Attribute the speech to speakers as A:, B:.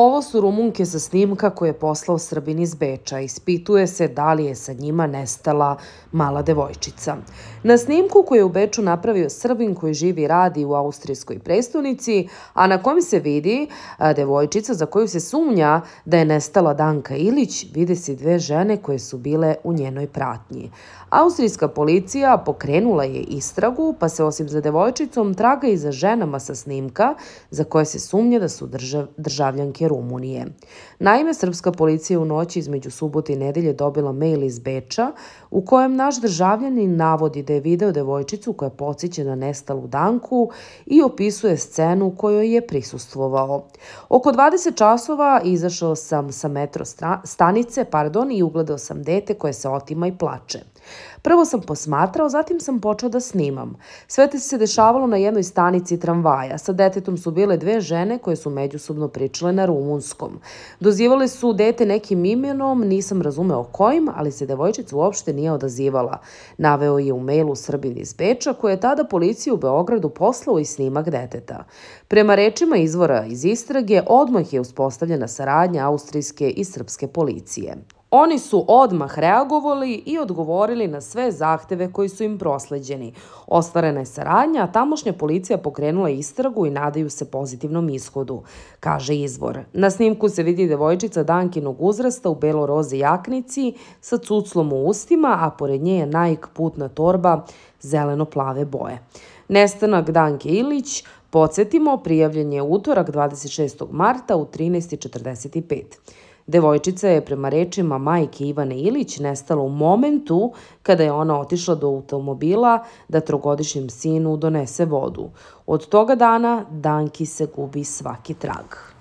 A: Ovo su rumunke sa snimka koje je poslao Srbin iz Beča. Ispituje se da li je sa njima nestala mala devojčica. Na snimku koju je u Beču napravio Srbin koji živi i radi u austrijskoj prestunici, a na kom se vidi devojčica za koju se sumnja da je nestala Danka Ilić, vide se dve žene koje su bile u njenoj pratnji. Austrijska policija pokrenula je istragu, pa se osim za devojčicom traga i za ženama sa snimka za koje se sumnja da su državljanke Rumunije. Naime, srpska policija u noći između subote i nedelje dobila mail iz Beča u kojem naš državljanin navodi da je video devojčicu koja podsjeća na nestalu danku i opisuje scenu u kojoj je prisustvovao. Oko 20 časova izašao sam sa metro stanice pardon, i ugledao sam dete koje se otima i plače. Prvo sam posmatrao, zatim sam počeo da snimam. Sve te se dešavalo na jednoj stanici tramvaja. Sa detetom su bile dve žene koje su međusobno pričale na rumunskom. Dozivale su dete nekim imenom, nisam razumeo kojim, ali se devojčica uopšte nije odazivala. Naveo je u mailu Srbin iz Beča, koji je tada policija u Beogradu poslao i snimak deteta. Prema rečima izvora iz istrage, odmah je uspostavljena saradnja austrijske i srpske policije. Oni su odmah reagovali i odgovorili na sve zahteve koji su im prosleđeni. Ostvarena je saradnja, a tamošnja policija pokrenula istragu i nadaju se pozitivnom ishodu, kaže izvor. Na snimku se vidi devojčica Dankinog uzrasta u belorozi jaknici sa cuclom u ustima, a pored nje je Nike putna torba zeleno-plave boje. Nestanak Danke Ilić, podsjetimo, prijavljen je utorak 26. marta u 13.45. Devojčica je prema rečima majke Ivane Ilić nestala u momentu kada je ona otišla do automobila da trogodišnjem sinu donese vodu. Od toga dana Danki se gubi svaki trag.